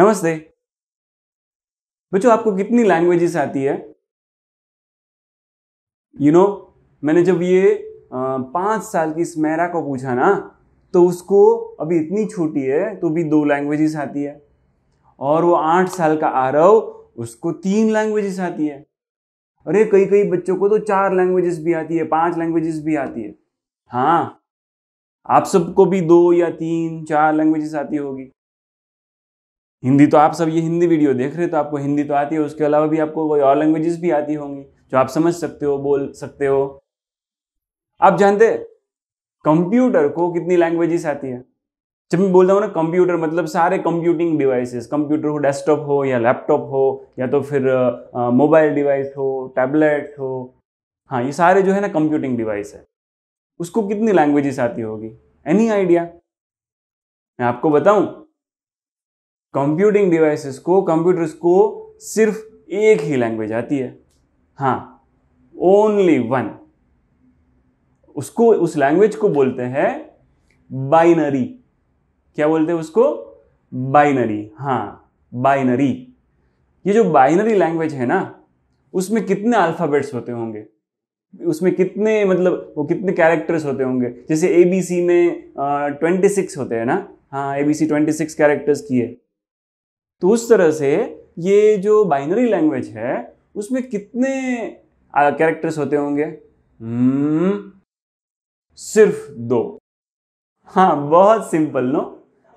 नमस्ते बच्चों आपको कितनी लैंग्वेजेस आती है यू you नो know, मैंने जब ये पांच साल की स्मेरा को पूछा ना तो उसको अभी इतनी छोटी है तो भी दो लैंग्वेजेस आती है और वो आठ साल का आरव उसको तीन लैंग्वेजेस आती है अरे कई कई बच्चों को तो चार लैंग्वेजेस भी आती है पांच लैंग्वेजेस भी आती है हाँ आप सबको भी दो या तीन चार लैंग्वेजेस आती होगी हिंदी तो आप सब ये हिंदी वीडियो देख रहे हो तो आपको हिंदी तो आती है उसके अलावा भी आपको कोई और लैंग्वेजेस भी आती होंगी जो आप समझ सकते हो बोल सकते हो आप जानते कंप्यूटर को कितनी लैंग्वेजेस आती है जब मैं बोलता हूँ ना कंप्यूटर मतलब सारे कंप्यूटिंग डिवाइसेस कंप्यूटर हो डेस्कटॉप हो या लैपटॉप हो या तो फिर मोबाइल डिवाइस हो टैबलेट हो हाँ ये सारे जो है ना कंप्यूटिंग डिवाइस है उसको कितनी लैंग्वेजेस आती होगी एनी आइडिया मैं आपको बताऊं कंप्यूटिंग डिवाइसेस को कंप्यूटर्स को सिर्फ एक ही लैंग्वेज आती है हाँ ओनली वन उसको उस लैंग्वेज को बोलते हैं बाइनरी क्या बोलते हैं उसको बाइनरी हाँ बाइनरी ये जो बाइनरी लैंग्वेज है ना उसमें कितने अल्फ़ाबेट्स होते होंगे उसमें कितने मतलब वो कितने कैरेक्टर्स होते होंगे जैसे ए बी सी में ट्वेंटी सिक्स होते हैं ना हाँ A B C twenty six characters की है तो उस तरह से ये जो बाइनरी लैंग्वेज है उसमें कितने कैरेक्टर्स होते होंगे hmm, सिर्फ दो हाँ बहुत सिंपल नो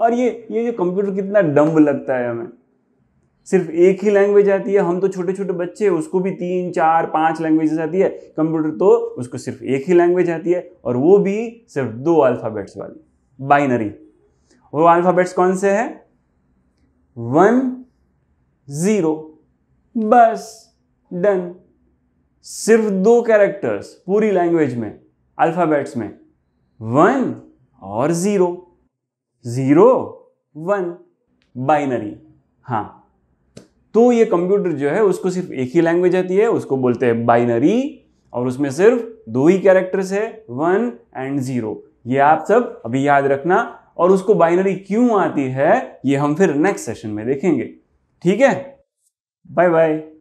और ये ये जो कंप्यूटर कितना डम्ब लगता है हमें सिर्फ एक ही लैंग्वेज आती है हम तो छोटे छोटे बच्चे उसको भी तीन चार पांच लैंग्वेजेस आती है कंप्यूटर तो उसको सिर्फ एक ही लैंग्वेज आती है और वो भी सिर्फ दो अल्फ़ाबेट्स वाली बाइनरी वो अल्फ़ाबेट्स कौन से हैं वन जीरो बस डन सिर्फ दो कैरेक्टर्स पूरी लैंग्वेज में अल्फ़ाबेट्स में वन और ज़ीरो ज़ीरो वन बाइनरी हाँ तो ये कंप्यूटर जो है उसको सिर्फ एक ही लैंग्वेज आती है उसको बोलते हैं बाइनरी और उसमें सिर्फ दो ही कैरेक्टर्स है वन एंड ज़ीरो ये आप सब अभी याद रखना और उसको बाइनरी क्यों आती है ये हम फिर नेक्स्ट सेशन में देखेंगे ठीक है बाय बाय